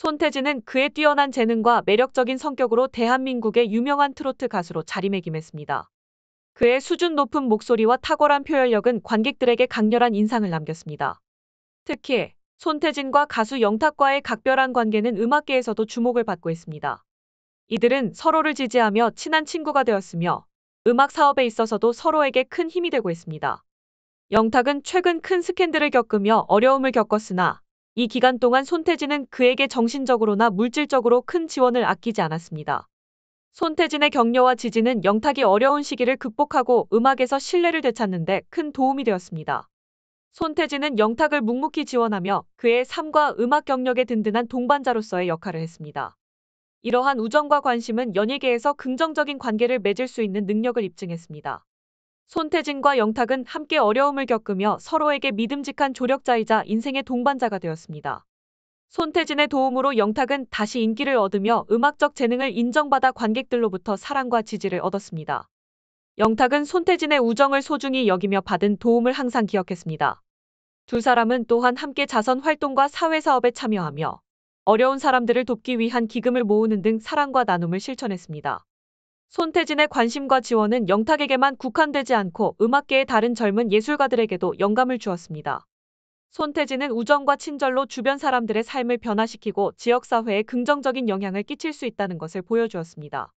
손태진은 그의 뛰어난 재능과 매력적인 성격으로 대한민국의 유명한 트로트 가수로 자리매김했습니다. 그의 수준 높은 목소리와 탁월한 표현력은 관객들에게 강렬한 인상을 남겼습니다. 특히 손태진과 가수 영탁과의 각별한 관계는 음악계에서도 주목을 받고 있습니다. 이들은 서로를 지지하며 친한 친구가 되었으며 음악 사업에 있어서도 서로에게 큰 힘이 되고 있습니다. 영탁은 최근 큰 스캔들을 겪으며 어려움을 겪었으나 이 기간 동안 손태진은 그에게 정신적으로나 물질적으로 큰 지원을 아끼지 않았습니다. 손태진의 격려와 지지는 영탁이 어려운 시기를 극복하고 음악에서 신뢰를 되찾는데 큰 도움이 되었습니다. 손태진은 영탁을 묵묵히 지원하며 그의 삶과 음악 경력에 든든한 동반자로서의 역할을 했습니다. 이러한 우정과 관심은 연예계에서 긍정적인 관계를 맺을 수 있는 능력을 입증했습니다. 손태진과 영탁은 함께 어려움을 겪으며 서로에게 믿음직한 조력자이자 인생의 동반자가 되었습니다. 손태진의 도움으로 영탁은 다시 인기를 얻으며 음악적 재능을 인정받아 관객들로부터 사랑과 지지를 얻었습니다. 영탁은 손태진의 우정을 소중히 여기며 받은 도움을 항상 기억했습니다. 두 사람은 또한 함께 자선 활동과 사회사업에 참여하며 어려운 사람들을 돕기 위한 기금을 모으는 등 사랑과 나눔을 실천했습니다. 손태진의 관심과 지원은 영탁에게만 국한되지 않고 음악계의 다른 젊은 예술가들에게도 영감을 주었습니다. 손태진은 우정과 친절로 주변 사람들의 삶을 변화시키고 지역사회에 긍정적인 영향을 끼칠 수 있다는 것을 보여주었습니다.